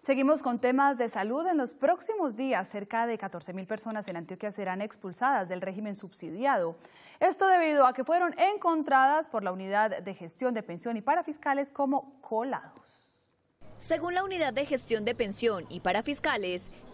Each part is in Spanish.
Seguimos con temas de salud. En los próximos días, cerca de 14.000 personas en Antioquia serán expulsadas del régimen subsidiado. Esto debido a que fueron encontradas por la Unidad de Gestión de Pensión y Parafiscales como colados. Según la Unidad de Gestión de Pensión y para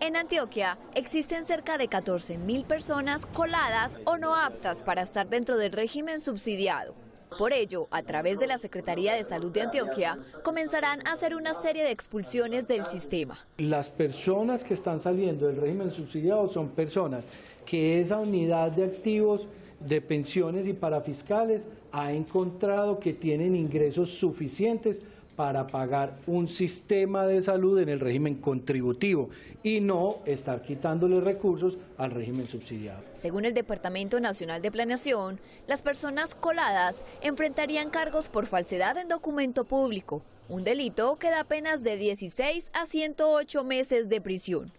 en Antioquia existen cerca de 14.000 personas coladas o no aptas para estar dentro del régimen subsidiado. Por ello, a través de la Secretaría de Salud de Antioquia, comenzarán a hacer una serie de expulsiones del sistema. Las personas que están saliendo del régimen subsidiado son personas que esa unidad de activos de pensiones y parafiscales ha encontrado que tienen ingresos suficientes para pagar un sistema de salud en el régimen contributivo y no estar quitándole recursos al régimen subsidiado. Según el Departamento Nacional de Planeación, las personas coladas enfrentarían cargos por falsedad en documento público, un delito que da penas de 16 a 108 meses de prisión.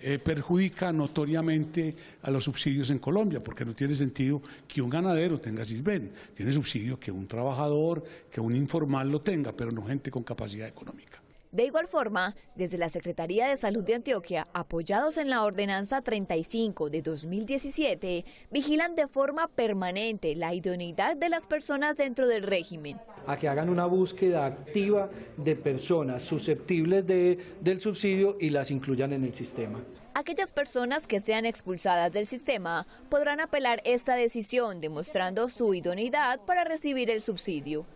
Eh, perjudica notoriamente a los subsidios en Colombia, porque no tiene sentido que un ganadero tenga SISBEN, tiene subsidio que un trabajador, que un informal lo tenga, pero no gente con capacidad económica. De igual forma, desde la Secretaría de Salud de Antioquia, apoyados en la Ordenanza 35 de 2017, vigilan de forma permanente la idoneidad de las personas dentro del régimen. A que hagan una búsqueda activa de personas susceptibles del subsidio y las incluyan en el sistema. Aquellas personas que sean expulsadas del sistema podrán apelar esta decisión demostrando su idoneidad para recibir el subsidio.